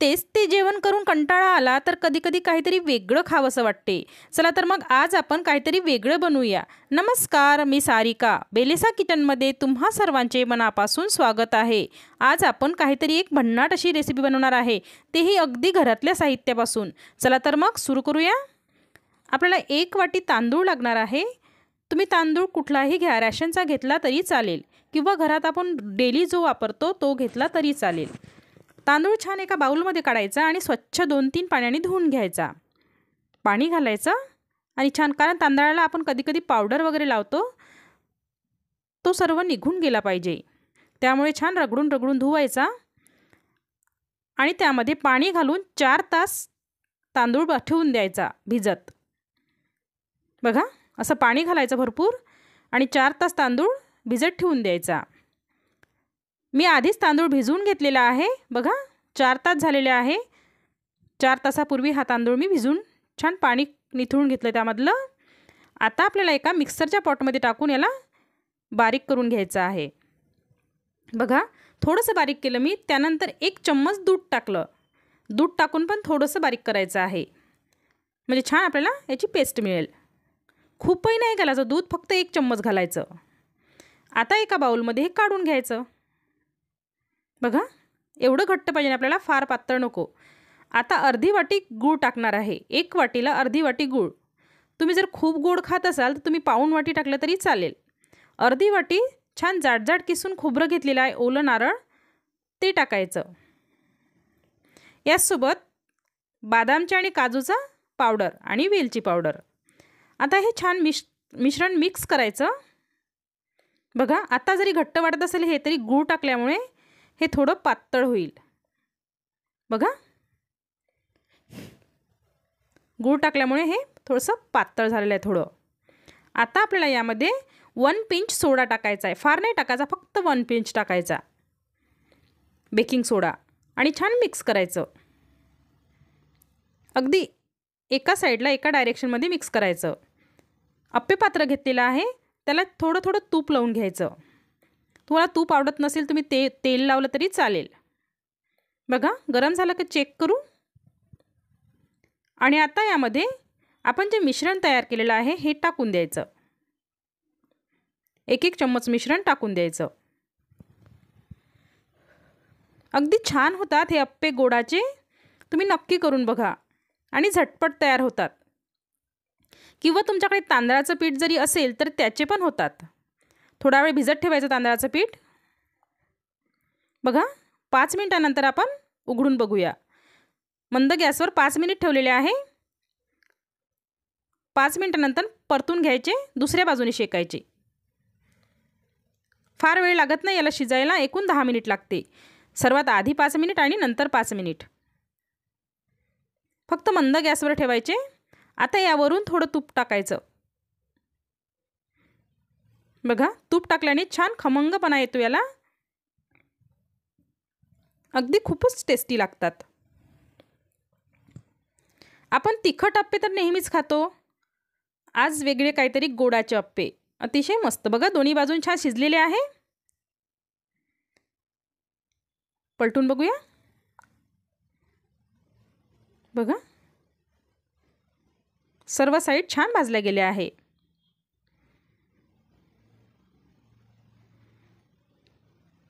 तेच ते जेवण करून कंटाळा आला तर कधी कधी काहीतरी वेगळं खावंसं वाटते चला तर मग आज आपण काहीतरी वेगळं बनवूया नमस्कार मी सारिका बेलेसा किचनमध्ये तुम्हा सर्वांचे मनापासून स्वागत आहे आज आपण काहीतरी एक भन्नाट अशी रेसिपी बनवणार आहे तेही अगदी घरातल्या साहित्यापासून चला तर मग सुरू करूया आपल्याला एक वाटी तांदूळ लागणार आहे तुम्ही तांदूळ कुठलाही घ्या रॅशनचा घेतला तरी चालेल किंवा घरात आपण डेली जो वापरतो तो घेतला तरी चालेल तांदूळ छान एका बाऊलमध्ये काढायचा आणि स्वच्छ दोन तीन पाण्याने धुवून घ्यायचा पाणी घालायचं आणि छान कारण तांदळाला आपण कधी कधी पावडर वगैरे लावतो तो सर्व निघून गेला पाहिजे त्यामुळे छान रगडून रगडून धुवायचा आणि त्यामध्ये पाणी घालून चार तास तांदूळ ठेवून द्यायचा भिजत बघा असं पाणी घालायचं भरपूर आणि चार तास तांदूळ भिजत ठेवून द्यायचा मी आधीच तांदूळ भिजवून घेतलेला आहे बघा चार तास झालेले आहे चार तासापूर्वी हा तांदूळ मी भिजून छान पाणी निथळून घेतलं त्यामधलं आता आपल्याला एका मिक्सरच्या पॉटमध्ये टाकून याला बारीक करून घ्यायचं आहे बघा थोडंसं बारीक केलं मी त्यानंतर एक चम्मच दूध टाकलं दूध टाकून पण थोडंसं बारीक करायचं आहे म्हणजे छान आपल्याला याची पेस्ट मिळेल खूपही नाही घालायचं दूध फक्त एक चम्मच घालायचं आता एका बाऊलमध्ये हे काढून घ्यायचं बघा एवढं घट्ट पाहिजे आपल्याला फार पातळ नको आता अर्धी वाटी गूळ टाकणार आहे एक वाटीला अर्धी वाटी गूळ तुम्ही जर खूप गोड खात असाल तर तुम्ही पाऊण वाटी टाकलं तरी चालेल अर्धी वाटी छान जाडजाड किसून खोबरं घेतलेलं आहे ओलं नारळ ते टाकायचं याचसोबत बादामच्या आणि काजूचा पावडर आणि वेलची पावडर आता हे छान मिश मिश्रण मिक्स करायचं बघा आता जरी घट्ट वाटत असेल हे तरी गूळ टाकल्यामुळे हे थोडं पातळ होईल बघा गूळ टाकल्यामुळे हे थोडंसं पातळ झालेलं आहे थोडं आता आपल्याला यामध्ये वन पिंच सोडा टाकायचा आहे फार नाही टाकायचा फक्त वन पिंच टाकायचा बेकिंग सोडा आणि छान मिक्स करायचं अगदी एका साईडला एका डायरेक्शनमध्ये मिक्स करायचं अप्पे पात्र घेतलेलं आहे त्याला थोडं थोडं तूप लावून घ्यायचं तुम्हाला तूप आवडत नसेल तुम्ही ते तेल लावलं तरी चालेल बघा गरम झालं की चेक करू आणि आता यामध्ये आपण जे मिश्रण तयार केलेलं आहे हे टाकून द्यायचं एक एक चम्मच मिश्रण टाकून द्यायचं अगदी छान होतात हे अप्पे गोडाचे तुम्ही नक्की करून बघा आणि झटपट तयार होतात किंवा तुमच्याकडे तांदळाचं पीठ जरी असेल तर त्याचे पण होतात थोडा वेळ भिजत ठेवायचं तांदळाचं पीठ बघा पाच मिनटानंतर आपण उघडून बघूया मंद गॅसवर पाच मिनिट ठेवलेले आहे पाच मिनटानंतर परतून घ्यायचे दुसऱ्या बाजूने शेकायचे फार वेळ लागत नाही याला शिजायला एकूण दहा मिनिट लागते सर्वात आधी पाच मिनिट आणि नंतर पाच मिनिट फक्त मंद गॅसवर ठेवायचे आता यावरून थोडं तूप टाकायचं बघा तूप टाकल्याने छान खमंगपणा येतो याला अगदी खूपच टेस्टी लागतात आपण तिखट अप्पे तर नेहमीच खातो आज वेगळे काहीतरी गोडाचे अप्पे अतिशय मस्त बघा दोन्ही बाजून छान शिजलेले आहे पलटून बघूया बघा सर्व साईड छान भाजल्या गेल्या आहे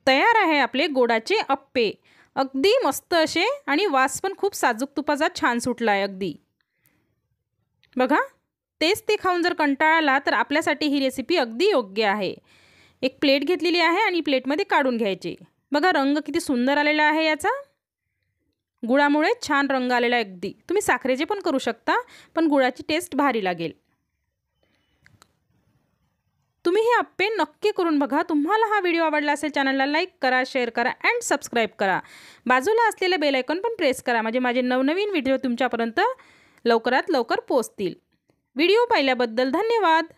तयार आहे आपले गोडाचे अप्पे अगदी मस्त असे आणि वास पण खूप साजूक तुपाचा छान सुटला आहे अगदी बघा तेच ते खाऊन जर कंटाळाला तर आपल्यासाठी ही रेसिपी अगदी योग्य आहे एक प्लेट घेतलेली आहे आणि प्लेटमध्ये काढून घ्यायची बघा रंग किती सुंदर आलेला आहे याचा गुळामुळे छान रंग आलेला अगदी तुम्ही साखरेचे पण करू शकता पण गुळाची टेस्ट भारी लागेल तुम्ही हे आपे नक्की करून बघा तुम्हाला हा व्हिडिओ आवडला असेल चॅनलला लाईक करा शेअर करा अँड सबस्क्राईब करा बाजूला असलेलं बेलायकॉन पण प्रेस करा म्हणजे माझे नवनवीन व्हिडिओ तुमच्यापर्यंत लवकरात लवकर पोचतील व्हिडिओ पाहिल्याबद्दल धन्यवाद